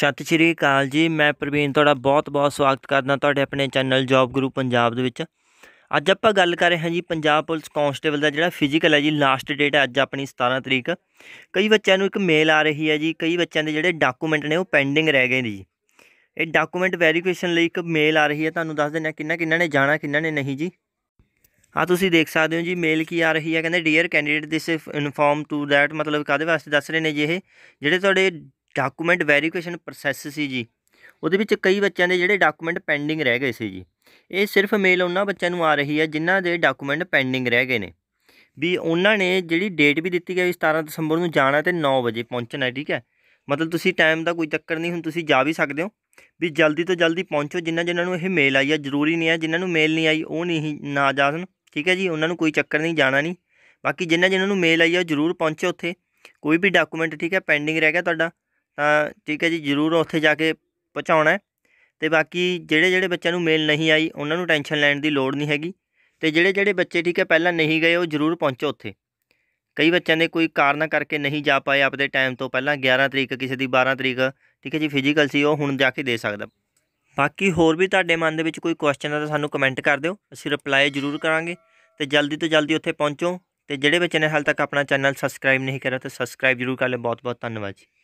ਸਤਿ ਸ਼੍ਰੀ ਅਕਾਲ ਜੀ ਮੈਂ ਪ੍ਰਵੀਨ ਤੁਹਾਡਾ ਬਹੁਤ-ਬਹੁਤ ਸਵਾਗਤ ਕਰਦਾ ਤੁਹਾਡੇ ਆਪਣੇ ਚੈਨਲ ਜੌਬ ਗਰੁੱਪ ਪੰਜਾਬ ਦੇ ਵਿੱਚ ਅੱਜ ਆਪਾਂ ਗੱਲ ਕਰ ਰਹੇ ਹਾਂ ਜੀ ਪੰਜਾਬ ਪੁਲਿਸ ਕਾਂਸਟੇਬਲ ਦਾ ਜਿਹੜਾ ਫਿਜ਼ੀਕਲ ਹੈ ਜੀ ਲਾਸਟ ਡੇਟ ਹੈ ਅੱਜ ਆਪਣੀ 17 ਤਰੀਕ ਕਈ ਬੱਚਿਆਂ ਨੂੰ ਇੱਕ ਮੇਲ ਆ ਰਹੀ ਹੈ ਜੀ ਕਈ ਬੱਚਿਆਂ ਦੇ ਜਿਹੜੇ ਡਾਕੂਮੈਂਟ ਨੇ ਉਹ ਪੈਂਡਿੰਗ ਰਹਿ ਗਏ ਨੇ ਜੀ ਇਹ ਡਾਕੂਮੈਂਟ ਵੈਰੀਫਿਕੇਸ਼ਨ ਲਈ ਇੱਕ ਮੇਲ ਆ ਰਹੀ ਹੈ ਤੁਹਾਨੂੰ ਦੱਸ ਦਿੰਦੇ ਕਿੰਨਾ ਕਿੰਨਾ ਨੇ ਜਾਣਾ ਕਿੰਨਾ ਨੇ ਨਹੀਂ ਜੀ ਆ ਤੁਸੀਂ ਦੇਖ ਸਕਦੇ ਹੋ ਜੀ ਮੇਲ ਕੀ ਆ ਰਹੀ ਹੈ ਕਹਿੰਦੇ dear candidate this inform to that ਮਤਲਬ ਕਾਦੇ ਵਾਸਤੇ ਦੱਸ ਰਹੇ ਨੇ ਜੀ ਇਹ ਜਿਹੜੇ ਤੁਹਾਡੇ ਡਾਕੂਮੈਂਟ ਵੈਰੀਫਿਕੇਸ਼ਨ ਪ੍ਰੋਸੈਸ ਸੀ ਜੀ ਉਹਦੇ ਵਿੱਚ ਕਈ ਬੱਚਿਆਂ ਦੇ ਜਿਹੜੇ ਡਾਕੂਮੈਂਟ ਪੈਂਡਿੰਗ ਰਹਿ ਗਏ ਸੀ ਜੀ ਇਹ ਸਿਰਫ ਮੇਲ ਉਹਨਾਂ ਬੱਚਿਆਂ ਨੂੰ ਆ ਰਹੀ ਹੈ ਜਿਨ੍ਹਾਂ ਦੇ ਡਾਕੂਮੈਂਟ ਪੈਂਡਿੰਗ ਰਹਿ ਗਏ ਨੇ ਵੀ ਉਹਨਾਂ ਨੇ ਜਿਹੜੀ ਡੇਟ ਵੀ ਦਿੱਤੀ ਗਈ 17 ਦਸੰਬਰ ਨੂੰ ਜਾਣਾ ਤੇ 9 ਵਜੇ ਪਹੁੰਚਣਾ ਹੈ ਠੀਕ ਹੈ ਮਤਲਬ ਤੁਸੀਂ ਟਾਈਮ ਦਾ ਕੋਈ ਚੱਕਰ ਨਹੀਂ ਹੁਣ ਤੁਸੀਂ ਜਾ ਵੀ ਸਕਦੇ ਹੋ ਵੀ ਜਲਦੀ ਤੋਂ ਜਲਦੀ ਪਹੁੰਚੋ ਜਿਨ੍ਹਾਂ ਜਿਨ੍ਹਾਂ ਨੂੰ ਇਹ ਮੇਲ ਆਈ ਹੈ ਜ਼ਰੂਰੀ ਨਹੀਂ ਹੈ ਜਿਨ੍ਹਾਂ ਨੂੰ ਮੇਲ ਨਹੀਂ ਆਈ ਉਹ ਨਹੀਂ ਨਾ ਜਾਣ ਠੀਕ ਹੈ ਜੀ ਉਹਨਾਂ ਨੂੰ ਕੋਈ ਚੱਕਰ ਨਹੀਂ ਜਾਣਾ ਨਹੀਂ ਬਾਕੀ ਜਿਨ੍ਹਾਂ ਜਿਨ੍ਹਾਂ ਨੂੰ ਮੇਲ ਆਈ ਹੈ ਜ਼ਰੂਰ ਪਹੁੰਚੋ ਉੱਥੇ ਕੋਈ ਵੀ ਡਾਕੂਮੈਂਟ ਠੀਕ ਹੈ ਪੈਂਡਿੰਗ ਰਹਿ ਗਿਆ ਤੁਹਾਡਾ ਤਾਂ ਠੀਕ ਹੈ ਜੀ ਜ਼ਰੂਰ ਉੱਥੇ ਜਾ ਕੇ ਪਹੁੰਚਾਉਣਾ ਤੇ ਬਾਕੀ ਜਿਹੜੇ ਜਿਹੜੇ ਬੱਚਿਆਂ ਨੂੰ ਮੇਲ ਨਹੀਂ ਆਈ ਉਹਨਾਂ ਨੂੰ ਟੈਨਸ਼ਨ ਲੈਣ ਦੀ ਲੋੜ ਨਹੀਂ ਹੈਗੀ ਤੇ ਜਿਹੜੇ ਜਿਹੜੇ ਬੱਚੇ ਠੀਕ ਹੈ ਪਹਿਲਾਂ ਨਹੀਂ ਗਏ ਉਹ ਜ਼ਰੂਰ ਪਹੁੰਚੋ ਉੱਥੇ ਕਈ ਬੱਚਿਆਂ ਦੇ ਕੋਈ ਕਾਰਨਾ ਕਰਕੇ ਨਹੀਂ ਜਾ ਪਾਏ ਆਪਦੇ ਟਾਈਮ ਤੋਂ ਪਹਿਲਾਂ 11 ਤਰੀਕ ਕਿਸੇ ਦੀ 12 ਤਰੀਕ ਠੀਕ ਹੈ ਜੀ ਫਿਜ਼ੀਕਲ ਸੀ ਉਹ ਹੁਣ ਜਾ ਕੇ ਦੇ ਸਕਦਾ ਬਾਕੀ ਹੋਰ ਵੀ ਤੁਹਾਡੇ ਮਨ ਦੇ ਵਿੱਚ ਕੋਈ ਕੁਐਸਚਨ ਹੈ ਤਾਂ ਸਾਨੂੰ ਕਮੈਂਟ ਕਰ ਦਿਓ ਅਸੀਂ ਰਿਪਲਾਈ ਜ਼ਰੂਰ ਕਰਾਂਗੇ ਤੇ ਜਲਦੀ ਤੋਂ ਜਲਦੀ ਉੱਥੇ ਪਹੁੰਚੋ ਤੇ ਜਿਹੜੇ ਬੱਚੇ ਨੇ ਹਾਲ ਤੱਕ ਆਪਣਾ ਚੈਨਲ ਸਬਸਕ੍ਰਾਈਬ ਨਹੀਂ ਕਰਿਆ ਤਾਂ ਸਬਸਕ੍ਰਾਈਬ ਜ਼ਰੂਰ ਕਰ ਲੈ ਬਹੁਤ ਬਹੁਤ ਧੰਨਵਾਦ ਜੀ